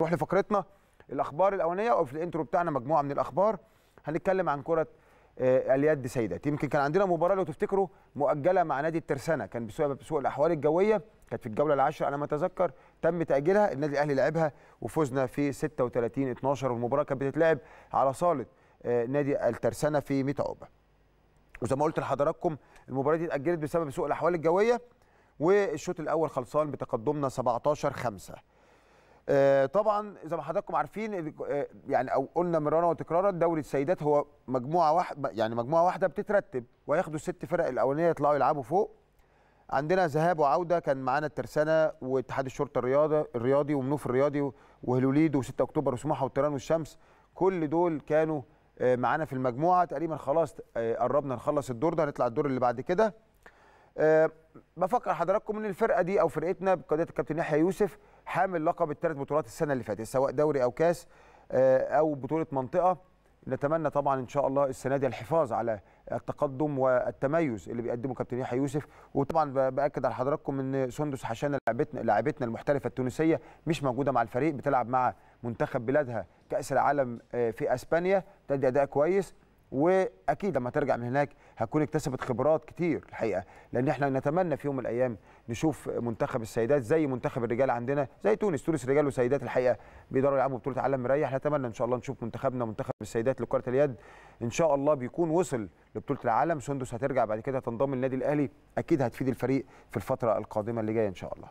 نروح لفقرتنا الاخبار الاولانيه او في الانترو بتاعنا مجموعه من الاخبار هنتكلم عن كره آه، اليد سيدات يمكن كان عندنا مباراه لو تفتكروا مؤجله مع نادي الترسانه كان بسبب سوء الاحوال الجويه كانت في الجوله العاشره على ما اتذكر تم تاجيلها النادي الاهلي لعبها وفزنا في 36 12 والمباراه كانت بتتلعب على صاله آه، نادي الترسانه في ميتا اوبا وزي ما قلت لحضراتكم المباراه دي اتاجلت بسبب سوء الاحوال الجويه والشوط الاول خلصان بتقدمنا 17 5 آه، طبعا زي ما حضراتكم عارفين آه، يعني او قلنا مرارا وتكرارا دوري السيدات هو مجموعه واحده يعني مجموعه واحده بتترتب وياخدوا الست فرق الاولانيه يطلعوا يلعبوا فوق عندنا ذهاب وعوده كان معانا الترسانه واتحاد الشرطه الرياضه الرياضي ومنوف الرياضي وهلوليد و6 اكتوبر وسموحه والتيران والشمس كل دول كانوا آه، معانا في المجموعه تقريبا خلاص قربنا نخلص الدور ده هنطلع الدور اللي بعد كده آه، بفكر حضراتكم ان الفرقه دي او فرقتنا بقياده الكابتن يحيى يوسف حامل لقب الثلاث بطولات السنه اللي فاتت سواء دوري او كاس آه، او بطوله منطقه نتمنى طبعا ان شاء الله السنه دي الحفاظ على التقدم والتميز اللي بيقدمه كابتن يحيى يوسف وطبعا باكد على حضراتكم ان سندس حشان لاعبتنا لاعبتنا المحترفه التونسيه مش موجوده مع الفريق بتلعب مع منتخب بلادها كاس العالم آه، في اسبانيا تدي اداء كويس واكيد لما ترجع من هناك هتكون اكتسبت خبرات كتير الحقيقه لان احنا نتمنى في يوم من الايام نشوف منتخب السيدات زي منتخب الرجال عندنا زي تونس تونس رجال وسيدات الحقيقه بيقدروا يلعبوا بطوله عالم مريح نتمنى ان شاء الله نشوف منتخبنا منتخب السيدات لكره اليد ان شاء الله بيكون وصل لبطوله العالم سندس هترجع بعد كده تنضم للنادي الاهلي اكيد هتفيد الفريق في الفتره القادمه اللي جايه ان شاء الله